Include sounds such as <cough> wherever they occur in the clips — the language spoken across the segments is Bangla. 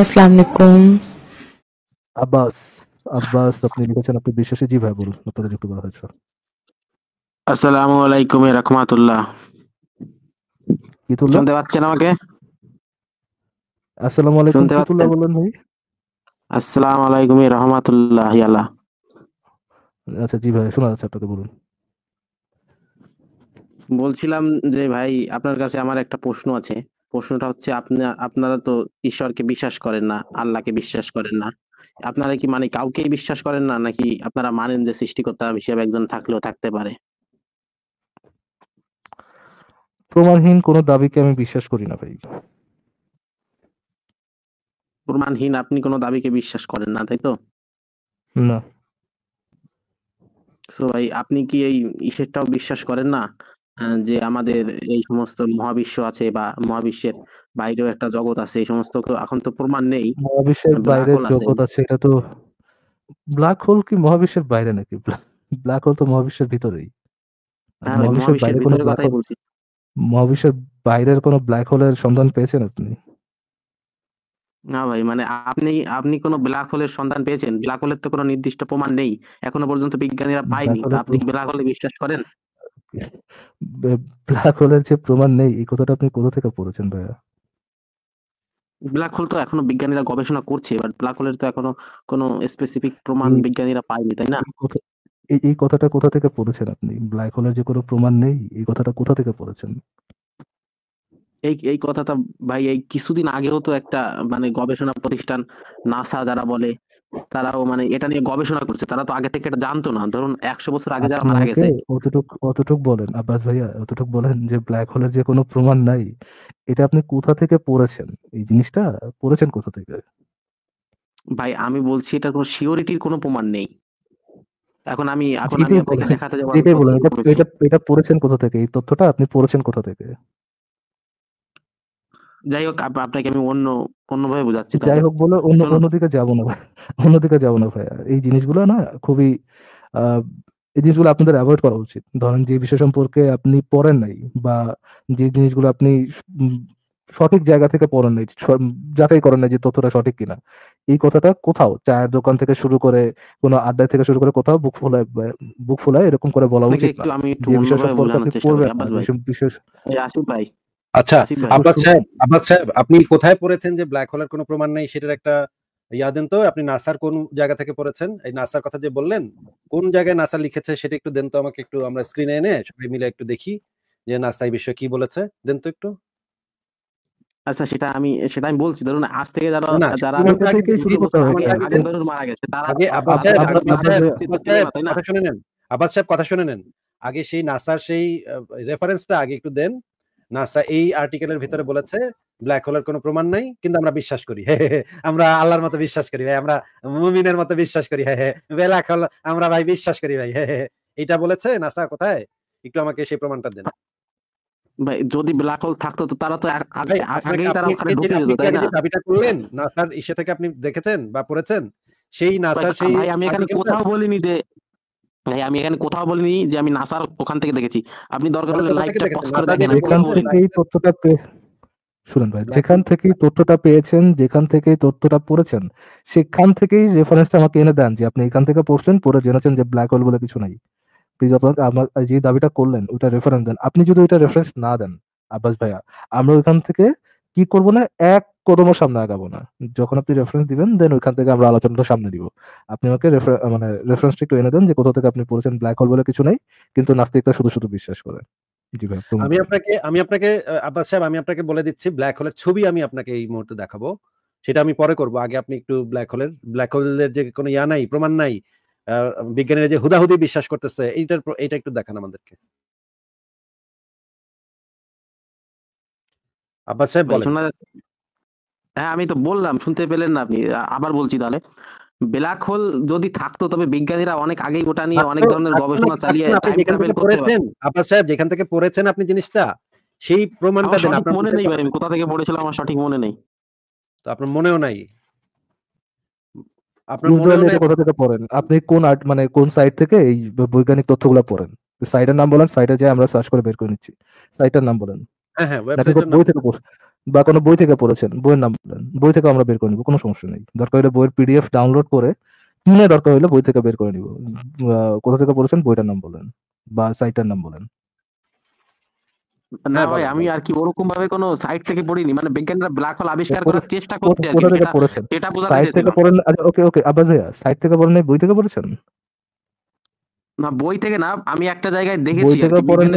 আসসালামাইকুম আব্বাস আব্বাস আপনি লিখেছেন আপনি বিশ্বাসী জি ভাই বলুন যুক্ত করা হয়েছে আসসালামু আলাইকুম এ রহমাতুল্লাহ কি শুনতে পাচ্ছেন আমাকে আসসালামু আলাইকুম শুনতে পাচ্ছেন বলেন ভাই আসসালামু আলাইকুম এ রহমাতুল্লাহ ইয়ালা আচ্ছা জি ভাই শোনা যাচ্ছে আপনাকে বলুন বলছিলাম যে ভাই আপনার কাছে আমার একটা প্রশ্ন আছে প্রশ্নটা হচ্ছে আপনি আপনারা তো ঈশ্বরকে বিশ্বাস করেন না আল্লাহকে বিশ্বাস করেন না আপনারা কি মানে কাউকে বিশ্বাস করেন না নাকি আপনারা মানেন যে সৃষ্টিকর্তা হিসেবে একজন থাকলেও থাকতে পারে প্রমাণহীন কোন দাবিকে আমি বিশ্বাস করি না ভাই প্রমাণহীন আপনি কোন দাবিকে বিশ্বাস করেন না তাই তো না সো ভাই আপনি কি এই ঈশ্বরটাও বিশ্বাস করেন না যে আমাদের এই সমস্ত মহাবিশ্ব আছে বা মহাবিশ্বের বাইরেও একটা জগৎ আছে এই সমস্ত এখন তো প্রমাণ নেই মহাবিশ্বের বাইরে জগৎ আছে এটা তো ব্ল্যাক হোল কি মহাবিশ্বের বাইরে নাকি ব্ল্যাক হোল তো মহাবিশ্বের ভিতরেই হ্যাঁ, মহাবিশ্বের বাইরে কোনো কথাই বলছি মহাবিশ্বের বাইরের কোনো ব্ল্যাক হোলের সন্ধান পেয়েছেন আপনি না ভাই মানে আপনি আপনি কোনো ব্ল্যাক হোলের সন্ধান পেয়েছেন ব্ল্যাক হোলের তো কোনো নির্দিষ্ট প্রমাণ নেই এখনো পর্যন্ত বিজ্ঞানীরা পায়নি আপনি ব্ল্যাক হোলে বিশ্বাস করেন ব্ল্যাক <laughs> হোলের যে প্রমাণ নেই এই কথাটা আপনি কোথা থেকে পড়েছেন ভাইয়া ব্ল্যাক হোল তো এখনো বিজ্ঞানীরা গবেষণা করছে বাট ব্ল্যাক হোলের তো এখনো কোনো স্পেসিফিক প্রমাণ বিজ্ঞানীরা পায়নি তাই না এই এই কথাটা কোথা থেকে পড়েছেন আপনি ব্ল্যাক হোলের যে কোনো প্রমাণ নেই এই কথাটা কোথা থেকে পড়েছেন এই এই কথাটা ভাই এই কিছুদিন আগেও তো একটা মানে গবেষণা প্রতিষ্ঠান নাসা যারা বলে তারাও মানে এটা নিয়ে গবেষণা করছে তারা তো আগে থেকে এটা জানতো না ধরুন একশো বছর আগে যারা মারা গেছে অতটুক অতটুক বলেন আব্বাস ভাইয়া অতটুক বলেন যে ব্ল্যাক হোলের যে কোনো প্রমাণ নাই এটা আপনি কোথা থেকে পড়েছেন এই জিনিসটা পড়েছেন কোথা থেকে ভাই আমি বলছি এটা কোনো সিওরিটির কোনো প্রমাণ নেই এখন আমি এখন আমি আপনাকে দেখাতে যাব এটা এটা পড়েছেন কোথা থেকে এই তথ্যটা আপনি পড়েছেন কোথা থেকে যাই হোক আপনাকে আমি অন্য অন্যভাবে বোঝাচ্ছি যাই হোক বলে অন্য অন্যদিকে যাবো না ভাই <laughs> অন্যদিকে যাবো না ভাই এই জিনিসগুলো না খুবই এই জিনিসগুলো আপনাদের অ্যাভয়েড করা উচিত ধরেন যে বিষয় সম্পর্কে আপনি পড়েন নাই বা যে জিনিসগুলো আপনি সঠিক জায়গা থেকে পড়েন নাই যাচাই করেন নাই যে তথ্যটা সঠিক কিনা এই কথাটা কোথাও চায়ের দোকান থেকে শুরু করে কোনো আড্ডা থেকে শুরু করে কোথাও বুক ফুলায় বুক ফুলায় এরকম করে বলা উচিত না বিষয় সম্পর্কে আপনি পড়বেন বিষয় আচ্ছা আব্বাস সাহেব আব্বাস সাহেব আপনি কোথায় পড়েছেন যে ব্ল্যাক হোলের কোনো প্রমাণ নাই সেটার একটা ইয়া দেন তো আপনি নাসার কোন জায়গা থেকে পড়েছেন এই নাসার কথা যে বললেন কোন জায়গায় নাসা লিখেছে সেটা একটু দেন তো আমাকে একটু আমরা স্ক্রিনে এনে সবাই মিলে একটু দেখি যে নাসা এই বিষয়ে কি বলেছে দেন তো একটু আচ্ছা সেটা আমি সেটা আমি বলছি ধরুন আজ থেকে যারা যারা আগে ধরুন মারা গেছে তারা শুনে নেন আবাস সাহেব কথা শুনে নেন আগে সেই নাসার সেই রেফারেন্সটা আগে একটু দেন নাসা এই আর্টিকেলের ভিতরে বলেছে ব্ল্যাক হোলের কোনো প্রমাণ নাই কিন্তু আমরা বিশ্বাস করি <laughs> আমরা আল্লাহর মতো বিশ্বাস করি ভাই আমরা মুমিনের মতো বিশ্বাস করি হ্যাঁ ব্ল্যাক হোল আমরা ভাই বিশ্বাস করি ভাই হ্যাঁ এটা বলেছে নাসা কোথায় একটু আমাকে সেই প্রমাণটা দেন ভাই যদি ব্ল্যাক হোল থাকতো তো তারা তো আগেই তারা ওখানে ঢুকে যেত তাই না দাবিটা করলেন নাসার ইসে থেকে আপনি দেখেছেন বা পড়েছেন সেই নাসার সেই আমি এখানে কোথাও বলিনি যে ভাই আমি এখানে কোথাও বলিনি যে আমি নাসার ওখান থেকে দেখেছি আপনি দরকার হলে লাইভটা পজ করে দেখেন এখান থেকে তথ্যটা পে শুনুন ভাই হ্যাঁ। যেখান থেকে তথ্যটা পেয়েছেন যেখান থেকে তথ্যটা পড়েছেন সেখান থেকেই রেফারেন্সটা আমাকে এনে দেন যে আপনি এখান থেকে পড়ছেন পড়ে জেনেছেন যে ব্ল্যাক হোল বলে কিছু নাই প্লিজ আপনাকে আমার যে দাবিটা করলেন ওটা রেফারেন্স দেন আপনি যদি ওটা রেফারেন্স না দেন আব্বাস ভাইয়া আমরা ওখান থেকে কি করবো না এক কদমও সামনে আগাবো না যখন আপনি রেফারেন্স দিবেন দেন ওইখান থেকে আমরা আলোচনাটা সামনে দিব আপনি আমাকে মানে রেফারেন্সটা একটু এনে দেন যে কোথা থেকে আপনি পড়েছেন ব্ল্যাক হোল বলে কিছু নাই কিন্তু নাস্তিকরা শুধু শুধু বিশ্বাস করে আমি আপনাকে আমি আপনাকে আব্বাস সাহেব আমি আপনাকে বলে দিচ্ছি ব্ল্যাক হোলের ছবি আমি আপনাকে এই মুহূর্তে দেখাবো সেটা আমি পরে করব আগে আপনি একটু ব্ল্যাক হোলের ব্ল্যাক হোলের যে কোনো ইয়া নাই প্রমাণ নাই বিজ্ঞানীরা যে হুদাহুদি বিশ্বাস করতেছে এইটার এটা একটু দেখান আমাদেরকে আব্বাস সাহেব বলেন হ্যাঁ আমি তো বললাম শুনতে পেলেন না আপনি আবার বলছি তাহলে ব্ল্যাক হোল যদি থাকতো তবে বিজ্ঞানীরা অনেক আগেই ওটা নিয়ে আচ্ছা, অনেক ধরনের আচ্ছা, গবেষণা চালিয়ে টাইম করেছেন আব্বাস সাহেব যেখান থেকে পড়েছেন আপনি জিনিসটা সেই প্রমাণটা দেন আপনার মনে নেই আমি কোথা থেকে পড়েছিলাম আমার সঠিক মনে নেই তো আপনার মনেও নাই আপনার মনে নেই কোথা থেকে পড়েন আপনি কোন আর্ট মানে কোন সাইট থেকে এই বৈজ্ঞানিক তথ্যগুলো পড়েন সাইটের নাম বলেন সাইটে যে আমরা সার্চ করে বের করে নিচ্ছি সাইটের নাম বলেন হ্যাঁ, হ্যাঁ, বা কোনো বই থেকে পড়েছেন বইয়ের নাম বলেন বই থেকে আমরা বের করে নিব কোনো সমস্যা নেই দরকার হলে বইয়ের পিডিএফ ডাউনলোড করে কিনে দরকার হলে বই থেকে বের করে নিব কোথা থেকে পড়েছেন বইটার নাম বলেন বা সাইটটার নাম বলেন না হ্যাঁ, ভাই আমি আর কি ওরকম ভাবে কোনো সাইট থেকে পড়িনি মানে বিজ্ঞানীরা ব্ল্যাক হোল আবিষ্কার করার চেষ্টা করতে আর কি এটা বোঝাতে আচ্ছা, সাইট থেকে পড়েন ওকে ওকে আবার ভাইয়া সাইট থেকে পড়েন বই থেকে পড়েছেন না বই থেকে না আমি একটা জায়গায় দেখেছি বই থেকে পড়েন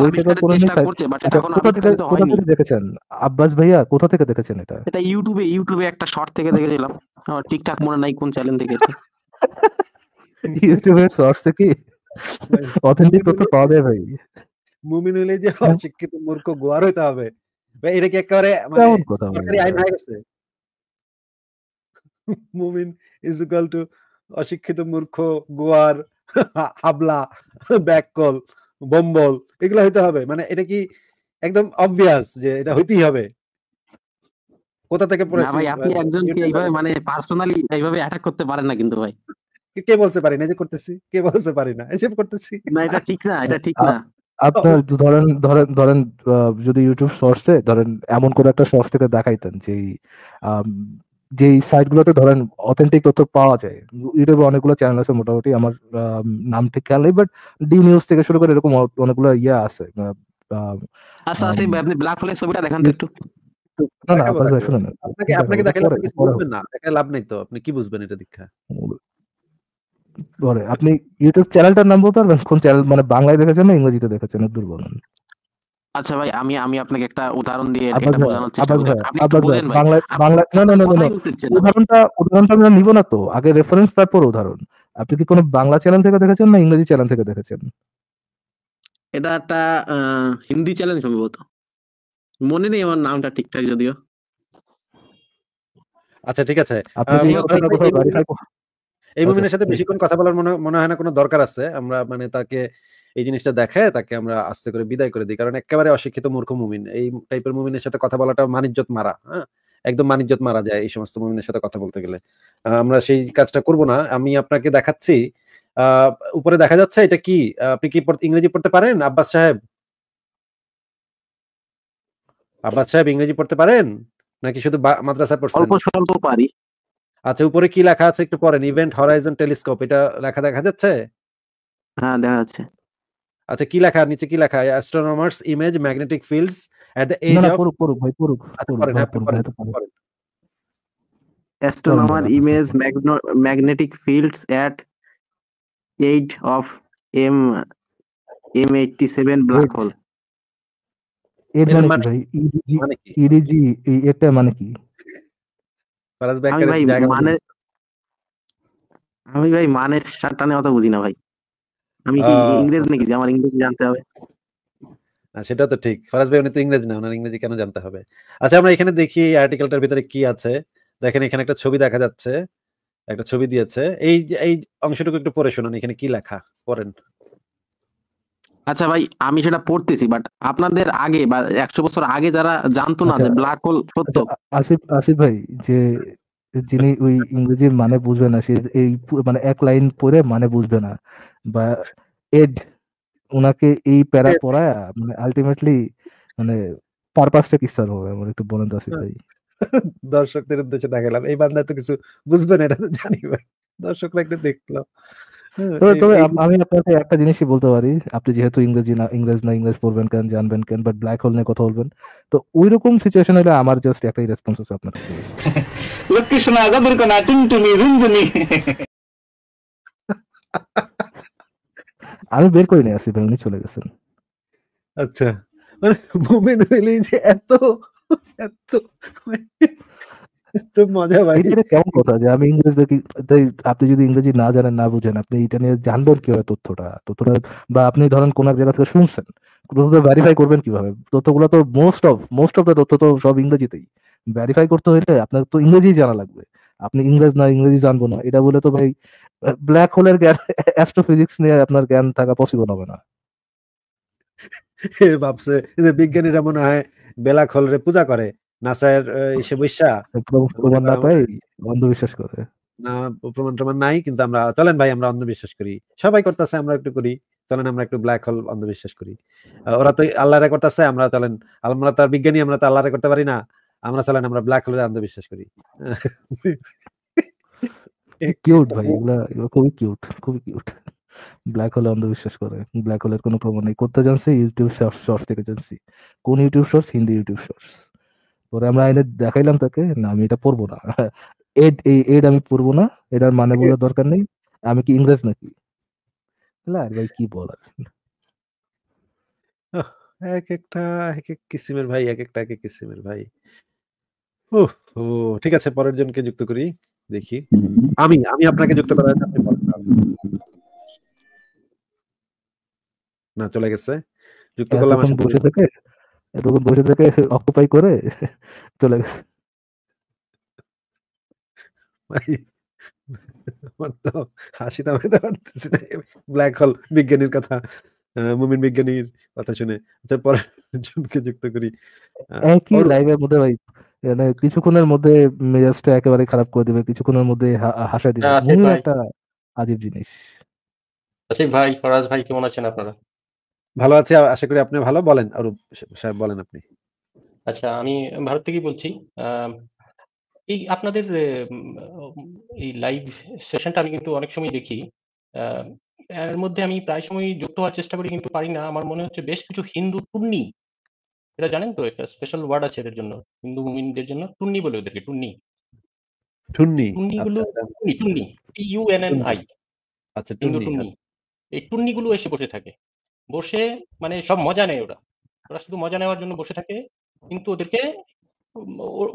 বই থেকে পড়েন চেষ্টা করছে বাট এটা কোথা থেকে কোথা থেকে দেখেছেন আব্বাস ভাইয়া কোথা থেকে দেখেছেন এটা এটা ইউটিউবে ইউটিউবে একটা শর্ট থেকে দেখেছিলাম আমার ঠিকঠাক মনে নাই কোন চ্যানেল থেকে ইউটিউবের শর্টস থেকে অথেন্টিক তথ্য পাওয়া যায় ভাই মুমিন হলে যে অশিক্ষিত মূর্খ গোয়ার হইতে হবে ভাই এটা কি একেবারে মানে সরকারি আইন হয়ে গেছে মুমিন ইজ ইকুয়াল টু অশিক্ষিত মূর্খ গোয়ার হাবলা বম্বল এগুলো হইতে হবে মানে এটা কি একদম অবভিয়াস যে এটা হইতেই হবে কোথা থেকে পড়েছে ভাই আপনি এইভাবে মানে পার্সোনালি এইভাবে অ্যাটাক করতে পারেন না কিন্তু ভাই কে বলতে পারি না যে করতেছি কে বলতে পারি না এসব করতেছি না এটা ঠিক না এটা ঠিক না আপনার ধরেন ধরেন ধরেন যদি ইউটিউব সর্সে ধরেন এমন কোন একটা সর্স থেকে দেখাইতেন যে যে সাইটগুলোতে ধরেন অথেন্টিক তথ্য পাওয়া যায় ইউটিউবে অনেকগুলো চ্যানেল আছে মোটামুটি আমার নাম ঠিক খেয়াল নেই বাট ডি নিউজ থেকে শুরু করে এরকম অনেকগুলো ইয়ে আছে আচ্ছা, আচ্ছা, আপনি ব্ল্যাক ছবিটা দেখান একটু আপনাকে আপনাকে লাভ তো আপনি কি বুঝবেন এটা আপনি ইউটিউব চ্যানেলটার নাম বলতে পারবেন কোন চ্যানেল মানে বাংলায় দেখেছেন না ইংরেজিতে দেখেছেন দুর্বল আচ্ছা ভাই আমি আমি আপনাকে একটা উদাহরণ দিয়ে এটা বোঝানোর চেষ্টা করি আপনি একটু বলেন ভাই বাংলা বাংলা না না না উদাহরণটা উদাহরণটা আমি নিব না তো আগে রেফারেন্স তারপর উদাহরণ আপনি কি কোনো বাংলা চ্যানেল থেকে দেখেছেন না ইংরেজি চ্যানেল থেকে দেখেছেন এটা একটা হিন্দি চ্যানেল সম্ভবত মনে নেই আমার নামটা ঠিকঠাক যদিও আচ্ছা ঠিক আছে এই আচ্ছা। মুভিনের সাথে বেশিক্ষণ কথা বলার মনে হয় না কোনো দরকার আছে আমরা মানে তাকে এই জিনিসটা দেখায় তাকে আমরা আস্তে করে বিদায় করে দিই কারণ একেবারে অশিক্ষিত মূর্খ মুমিন এই টাইপের মুমিনের সাথে কথা বলাটা মানিজ্যত মারা হ্যাঁ একদম মানিজ্যত মারা যায় এই সমস্ত মুমিনের সাথে কথা বলতে গেলে আমরা সেই কাজটা করব না আমি আপনাকে দেখাচ্ছি উপরে দেখা যাচ্ছে এটা কি আপনি কি ইংরেজি পড়তে পারেন আব্বাস সাহেব আব্বাস সাহেব ইংরেজি পড়তে পারেন নাকি শুধু মাদ্রাসা পড়ছেন অল্প পারি আচ্ছা উপরে কি লেখা আছে একটু পড়েন ইভেন্ট হরাইজন টেলিস্কোপ এটা লেখা দেখা যাচ্ছে হ্যাঁ দেখা যাচ্ছে আচ্ছা কি লেখা নিচে কি লেখা astronomers image magnetic fields at the edge of পুরো ভাই পুরো astronomer image magnetic fields at 8 of M M 87 black hole এর মানে, মানে ভাই ইডিজি ইডিজি e মানে e e এটা মানে কি ফারাজ ব্যাকারের জায়গা মানে আমি ভাই মানের টানে অত বুঝি না ভাই আমি কি ইংরেজ নাকি যে আমার ইংরেজি জানতে হবে না সেটা তো ঠিক ফারাজ ভাই উনি তো ইংরেজি না ওনার ইংরেজি কেন জানতে হবে আচ্ছা আমরা এখানে দেখি আর্টিকেলটার ভিতরে কি আছে দেখেন এখানে একটা ছবি দেখা যাচ্ছে একটা ছবি দিয়েছে এই এই অংশটুকু একটু পড়ে শুনুন এখানে কি লেখা পড়েন আচ্ছা ভাই আমি সেটা পড়তেছি বাট আপনাদের আগে বা একশো বছর আগে যারা জানতো না আচ্ছা, যে ব্ল্যাক হোল সত্য আচ্ছা, আসিফ আসিফ ভাই যে যিনি ওই ইংরেজির মানে বুঝবে না সে এই মানে এক লাইন পরে মানে বুঝবে না বা এড ওনাকে এই প্যারা পড়ায় মানে আলটিমেটলি মানে পারপাসটা কি স্যার হবে আমার একটু বলেন দাসি হ্যাঁ। ভাই <laughs> দর্শকদের উদ্দেশ্যে দেখালাম এই বান্দা তো কিছু বুঝবে না এটা তো জানি ভাই দর্শকরা একটু দেখলো হ্যাঁ, তবে আমি আপনাকে একটা জিনিসই বলতে পারি আপনি যেহেতু ইংরেজি না ইংরেজ না ইংরেজ পড়বেন কেন জানবেন কেন বাট ব্ল্যাক হোল নিয়ে কথা বলবেন তো ওই রকম সিচুয়েশন হলে আমার জাস্ট একটা রেসপন্স আছে আপনার <laughs> লক্ষ্মী শোনা যাদের কোনা টুনটুনি ঝুনঝুনি <laughs> আমি বের করে নিয়ে আসি ভাই উনি চলে গেছেন আচ্ছা মানে মোমেন হইলেই যে এত এত তো মজা ভাই কেমন কথা যে আমি ইংরেজ দেখি তাই আপনি যদি ইংরেজি না জানেন না বুঝেন আপনি এটা নিয়ে জানবেন কিভাবে তথ্যটা তথ্যটা বা আপনি ধরেন কোন এক জায়গা থেকে শুনছেন তথ্যটা ভেরিফাই করবেন কিভাবে তথ্যগুলো তো most of most of the তথ্য তো সব ইংরেজিতেই ভেরিফাই করতে হলে আপনার তো ইংরেজি জানা লাগবে আপনি ইংরেজ না ইংরেজি জানবো না এটা বলে তো ভাই ব্ল্যাক হোলের জ্ঞান অ্যাস্ট্রোফিজিক্স নিয়ে আপনার জ্ঞান থাকা পসিবল হবে না ভাবছে যে বিজ্ঞানীরা মনে হয় বেলা খোলরে পূজা করে নাসায়ের এসে বৈশা প্রমাণ না পাই অন্ধবিশ্বাস করে না প্রমাণ টমাণ নাই কিন্তু আমরা চলেন ভাই আমরা অন্ধবিশ্বাস করি সবাই করতেছে আমরা একটু করি চলেন আমরা একটু ব্ল্যাক হোল অন্ধবিশ্বাস করি ওরা তো আল্লাহরে করতেছে আমরা চলেন আমরা তো আর বিজ্ঞানী আমরা তো আল্লাহরে করতে পারি না আমরা চলেন আমরা ব্ল্যাক হোলের অন্ধবিশ্বাস করি কিউট ভাই এগুলা এগুলো খুবই কিউট খুবই কিউট ব্ল্যাক হোলে অন্ধবিশ্বাস করে ব্ল্যাক হোলের কোনো প্রমাণ নেই করতে জানছি ইউটিউব শর্টস থেকে জানছি কোন YouTube shorts Hindi YouTube shorts পরে আমরা এনে দেখাইলাম তাকে না আমি এটা পড়বো না <laughs> এড এই এড আমি পড়বো না এটার মানে বলার দরকার নেই আমি কি ইংরেজ নাকি আর ভাই কি বলার এক একটা এক এক কিসিমের ভাই এক একটা এক এক কিসিমের ভাই ও ঠিক আছে পরের জনকে যুক্ত করি দেখি আমি আমি আপনাকে যুক্ত করার না চলে গেছে যুক্ত করলাম বসে থাকে এরকম বসে থেকে অকুপাই করে চলে গেছে ভাই তো হাসি থামাইতে পারতেছি না ব্ল্যাক হল বিজ্ঞানীর কথা মুমিন বিজ্ঞানীর কথা শুনে আচ্ছা পরে জনকে যুক্ত করি একই লাইভের মধ্যে ভাই মানে কিছুক্ষণের মধ্যে মেজাজটা একেবারে খারাপ করে দিবে কিছুক্ষণের মধ্যে হাসা দিবে একটা আজীব জিনিস আচ্ছা ভাই ফরাজ ভাই কেমন আছেন আপনারা ভালো আছি আশা করি আপনি ভালো বলেন আর সাহেব বলেন আপনি আচ্ছা আমি ভারত থেকে বলছি এই আপনাদের এই লাইভ সেশনটা আমি কিন্তু অনেক সময় দেখি এর মধ্যে আমি প্রায় সময় যুক্ত হওয়ার চেষ্টা করি কিন্তু পারি না আমার মনে হচ্ছে বেশ কিছু হিন্দু টুন্নি এটা জানেন তো একটা স্পেশাল ওয়ার্ড আছে এদের জন্য হিন্দু মুমিনদের জন্য টুন্নি বলে ওদেরকে টুন্নি টুন্নি টুন্নি আচ্ছা, গুলো Tunni Tunni T U N N I আচ্ছা টুন্নি আচ্ছা। এই টুন্নি গুলো এসে বসে থাকে বসে মানে সব মজা নেয় ওরা ওরা শুধু মজা নেওয়ার জন্য বসে থাকে কিন্তু ওদেরকে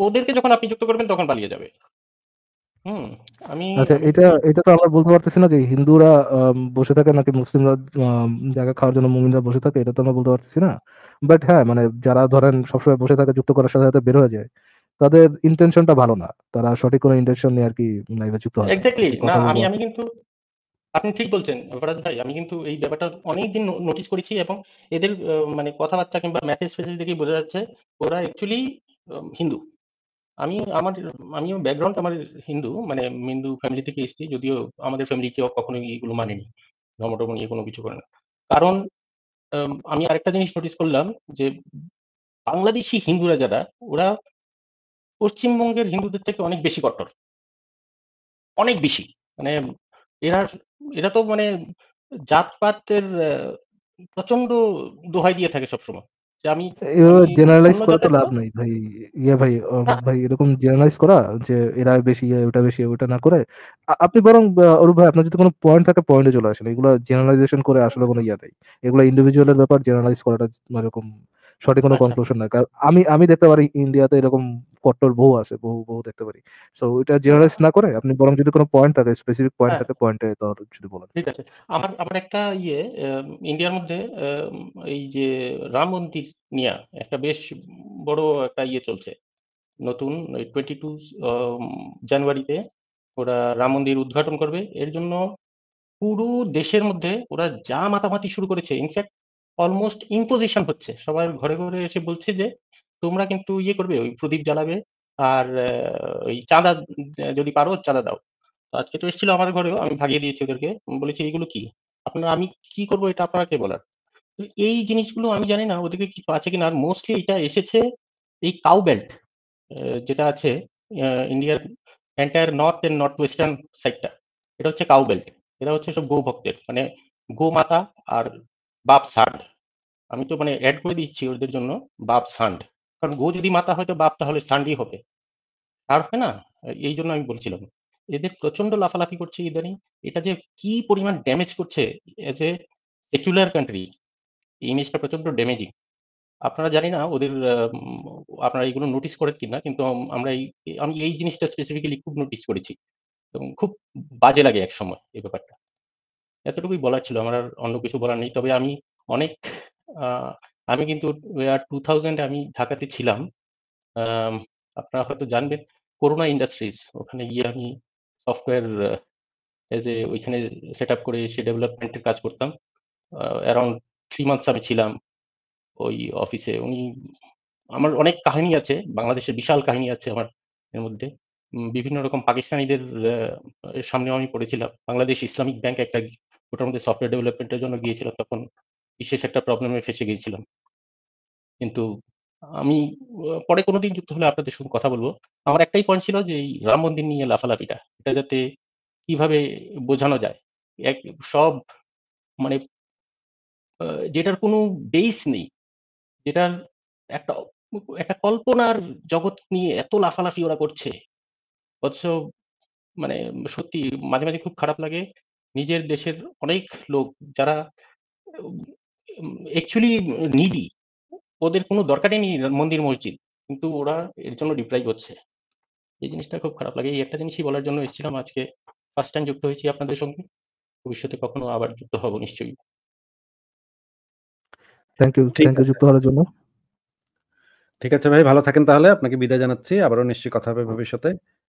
ওদেরকে যখন আপনি যুক্ত করবেন তখন পালিয়ে যাবে হুম আমি আচ্ছা এটা এটা তো আমরা বলতে পারতেছি না যে হিন্দুরা বসে থাকে নাকি মুসলিমরা জায়গা খাওয়ার জন্য মুমিনরা বসে থাকে এটা তো আমরা বলতে পারতেছি না বাট হ্যাঁ মানে যারা ধরেন সবসময় বসে থাকে যুক্ত করার সাথে সাথে বের হয়ে যায় তাদের ইন্টেনশনটা ভালো না তারা সঠিক কোনো ইন্টেনশন নিয়ে আর কি লাইভে যুক্ত হয় এক্স্যাক্টলি না আমি আমি কিন্তু আপনি ঠিক বলছেন ভরাজ ভাই আমি কিন্তু এই ব্যাপারটা অনেকদিন নোটিশ করেছি এবং এদের মানে কথাবার্তা কিংবা মেসেজ ফেসেজ দেখে বোঝা যাচ্ছে ওরা অ্যাকচুয়ালি হিন্দু আমি আমার আমিও ব্যাকগ্রাউন্ড আমার হিন্দু মানে হিন্দু ফ্যামিলি থেকে এসেছি যদিও আমাদের ফ্যামিলি কেউ কখনো এগুলো মানেনি টর্ম নিয়ে কোনো কিছু করে না কারণ আমি আরেকটা জিনিস নোটিস করলাম যে বাংলাদেশি হিন্দুরা যারা ওরা পশ্চিমবঙ্গের হিন্দুদের থেকে অনেক বেশি কট্টর অনেক বেশি মানে এরা এরা তো মানে জাতপাতের প্রচন্ড দোহাই দিয়ে থাকে সবসময় লাভ ভাই ইয়ে ভাই ভাই এরকম জেনারেলাইজ করা যে এরা বেশি ইয়ে ওটা বেশি না করে আপনি বরং ভাই আপনার যদি কোনো পয়েন্ট থাকে চলে এগুলো করে আসলে এগুলো ইন্ডিভিজুয়ালের ব্যাপার করাটা মানে এরকম সঠিক কোনো কনক্লুশন আচ্ছা। না কারণ আমি আমি দেখতে পারি ইন্ডিয়াতে এরকম কট্টর বহু আছে বহু বহু দেখতে পারি সো এটা জেনারেলাইজ আচ্ছা। না করে আপনি বরং যদি কোনো পয়েন্ট থাকে স্পেসিফিক হ্যাঁ। পয়েন্ট থাকে পয়েন্টে ধর যদি বলেন ঠিক আছে আমার আমার একটা ইয়ে ইন্ডিয়ার মধ্যে এই যে রাম মন্দির নিয়ে একটা বেশ বড় একটা ইয়ে চলছে নতুন টোয়েন্টি টু জানুয়ারিতে ওরা রাম মন্দির উদ্ঘাটন করবে এর জন্য পুরো দেশের মধ্যে ওরা যা মাতামাতি শুরু করেছে ইনফ্যাক্ট অলমোস্ট ইম্পোজিশন হচ্ছে সবার ঘরে ঘরে এসে বলছে যে তোমরা কিন্তু ইয়ে করবে ওই প্রদীপ জ্বালাবে আর ওই চাঁদা যদি পারো চাঁদা দাও আজকে তো এসেছিল আমার ঘরেও আমি ভাগিয়ে দিয়েছি ওদেরকে বলেছি এইগুলো কি আপনারা আমি কি করব এটা আপনাকে বলার এই জিনিসগুলো আমি জানি না ওদেরকে কিছু আছে কিনা আর মোস্টলি এটা এসেছে এই কাউ বেল্ট যেটা আছে ইন্ডিয়ার entire north and north western সাইডটা এটা হচ্ছে কাউ বেল্ট এটা হচ্ছে সব গো ভক্তের মানে গো মাতা আর বাপ সান্ড আমি তো মানে অ্যাড করে দিচ্ছি ওদের জন্য বাপ সান্ড কারণ গো যদি মাতা হয় তো বাপ তাহলে সান্ডি হবে আর হয় না এই জন্য আমি বলছিলাম এদের প্রচন্ড লাফালাফি করছে ইদানিং এটা যে কি পরিমাণ ড্যামেজ করছে এজ এ সেকুলার কান্ট্রি ইমেজটা প্রচন্ড ড্যামেজিং আপনারা জানি না ওদের আপনারা এগুলো নোটিস করেন কিনা কিন্তু আমরা এই আমি এই জিনিসটা স্পেসিফিক্যালি খুব নোটিস করেছি এবং খুব বাজে লাগে এক সময় এই ব্যাপারটা এতটুকুই বলার ছিল আমার আর অন্য কিছু বলার নেই তবে আমি অনেক আমি কিন্তু টু থাউজেন্ড আমি ঢাকাতে ছিলাম আপনারা হয়তো জানবেন করোনা ইন্ডাস্ট্রিজ ওখানে গিয়ে আমি সফটওয়্যার এজ এ ওইখানে সেট আপ করে সে ডেভেলপমেন্টের কাজ করতাম অ্যারাউন্ড থ্রি মান্থস আমি ছিলাম ওই অফিসে উনি আমার অনেক কাহিনী আছে বাংলাদেশের বিশাল কাহিনী আছে আমার এর মধ্যে বিভিন্ন রকম পাকিস্তানিদের সামনেও আমি পড়েছিলাম বাংলাদেশ ইসলামিক ব্যাংক একটা ওটার মধ্যে সফটওয়্যার ডেভেলপমেন্টের জন্য গিয়েছিলাম তখন বিশেষ একটা প্রবলেমে ফেসে গিয়েছিলাম কিন্তু আমি পরে কোনোদিন যুক্ত হলে আপনাদের সঙ্গে কথা বলবো আমার একটাই পয়েন্ট ছিল যে এই রাম মন্দির নিয়ে লাফালাফিটা এটা যাতে কিভাবে বোঝানো যায় এক সব মানে যেটার কোনো বেস নেই যেটার একটা একটা কল্পনার জগৎ নিয়ে এত লাফালাফি ওরা করছে অথচ মানে সত্যি মাঝে মাঝে খুব খারাপ লাগে নিজের দেশের অনেক লোক যারা অ্যাকচুয়ালি নিডি ওদের কোনো দরকারই নেই মন্দির মসজিদ কিন্তু ওরা এর জন্য ডিপ্লাই করছে এই জিনিসটা খুব খারাপ লাগে এই একটা জিনিসই বলার জন্য এসেছিলাম আজকে ফার্স্ট টাইম যুক্ত হয়েছি আপনাদের সঙ্গে ভবিষ্যতে কখনো আবার যুক্ত হব নিশ্চয়ই থ্যাংক ইউ থ্যাংক ইউ যুক্ত হওয়ার জন্য ঠিক আছে ভাই ভালো থাকেন তাহলে আপনাকে বিদায় জানাচ্ছি আবারও নিশ্চয়ই কথা হবে হ্যাঁ। ভবিষ্যতে